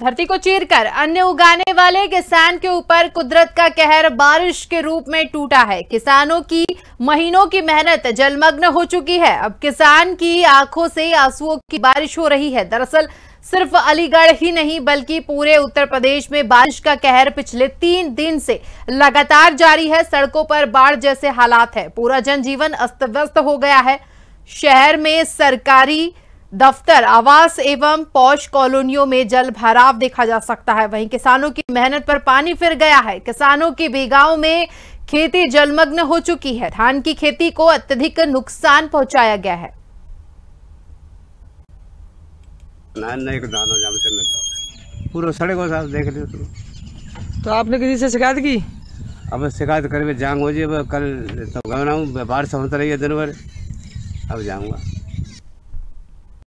धरती को चीरकर अन्य उगाने वाले किसान के ऊपर कुदरत का कहर बारिश के रूप में टूटा है किसानों की महीनों की मेहनत जलमग्न हो चुकी है अब किसान की आंखों से आंसुओं की बारिश हो रही है दरअसल सिर्फ अलीगढ़ ही नहीं बल्कि पूरे उत्तर प्रदेश में बारिश का कहर पिछले तीन दिन से लगातार जारी है सड़कों पर बाढ़ जैसे हालात है पूरा जनजीवन अस्त व्यस्त हो गया है शहर में सरकारी दफ्तर आवास एवं पौष कॉलोनियों में जल भराव देखा जा सकता है वहीं किसानों की मेहनत पर पानी फिर गया है किसानों की बीघाओं में खेती जलमग्न हो चुकी है धान की खेती को अत्यधिक नुकसान पहुंचाया गया है तो आपने किसी से शिकायत की अब शिकायत करे जाऊंगा जी अब कल तो बारिश होता रही है दिन भर अब जाऊंगा